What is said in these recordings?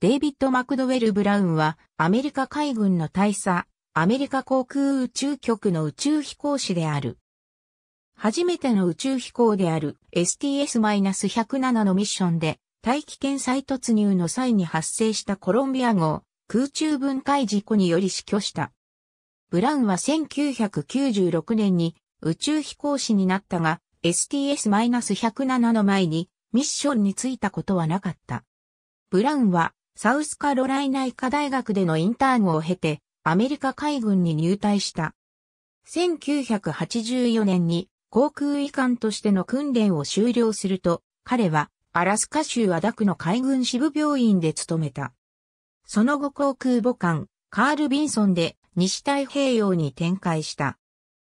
デイビッド・マクドウェル・ブラウンは、アメリカ海軍の大佐、アメリカ航空宇宙局の宇宙飛行士である。初めての宇宙飛行である STS-107 のミッションで、大気圏再突入の際に発生したコロンビア号、空中分解事故により死去した。ブラウンは1996年に宇宙飛行士になったが、STS-107 の前にミッションに就いたことはなかった。ブラウンはサウスカロライナ医科大学でのインターンを経て、アメリカ海軍に入隊した。1984年に航空医官としての訓練を終了すると、彼はアラスカ州アダクの海軍支部病院で勤めた。その後航空母艦、カール・ビンソンで西太平洋に展開した。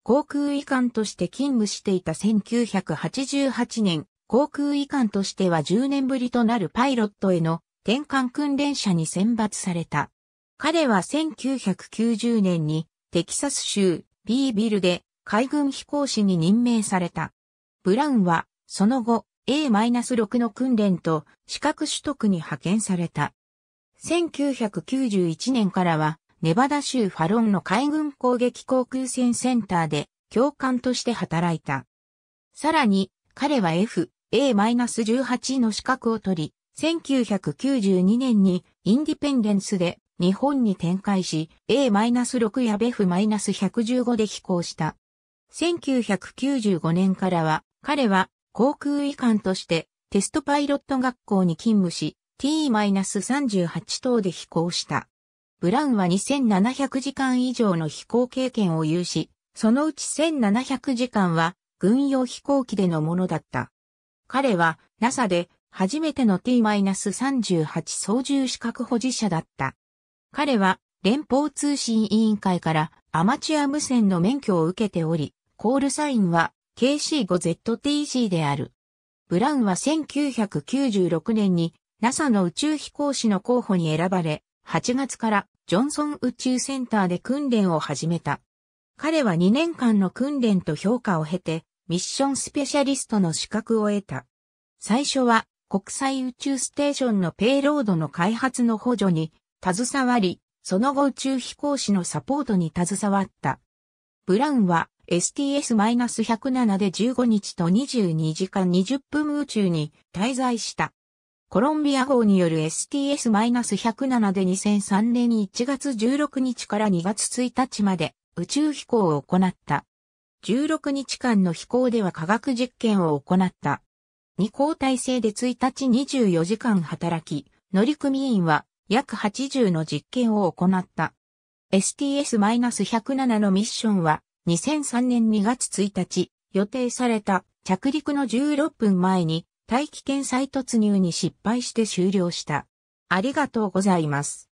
航空医官として勤務していた1988年、航空医官としては10年ぶりとなるパイロットへの転換訓練者に選抜された。彼は1990年にテキサス州ビービルで海軍飛行士に任命された。ブラウンはその後 A-6 の訓練と資格取得に派遣された。1991年からはネバダ州ファロンの海軍攻撃航空戦センターで教官として働いた。さらに彼は F、A-18 の資格を取り、1992年にインディペンデンスで日本に展開し A-6 や BF-115 で飛行した。1995年からは彼は航空医官としてテストパイロット学校に勤務し T-38 等で飛行した。ブラウンは2700時間以上の飛行経験を有し、そのうち1700時間は軍用飛行機でのものだった。彼は NASA で初めての T-38 操縦資格保持者だった。彼は連邦通信委員会からアマチュア無線の免許を受けており、コールサインは KC5ZTC である。ブラウンは1996年に NASA の宇宙飛行士の候補に選ばれ、8月からジョンソン宇宙センターで訓練を始めた。彼は2年間の訓練と評価を経て、ミッションスペシャリストの資格を得た。最初は国際宇宙ステーションのペイロードの開発の補助に携わり、その後宇宙飛行士のサポートに携わった。ブラウンは STS-107 で15日と22時間20分宇宙に滞在した。コロンビア号による STS-107 で2003年1月16日から2月1日まで宇宙飛行を行った。16日間の飛行では科学実験を行った。二交代制で1日24時間働き、乗組員は約80の実験を行った。STS-107 のミッションは2003年2月1日予定された着陸の16分前に大気圏再突入に失敗して終了した。ありがとうございます。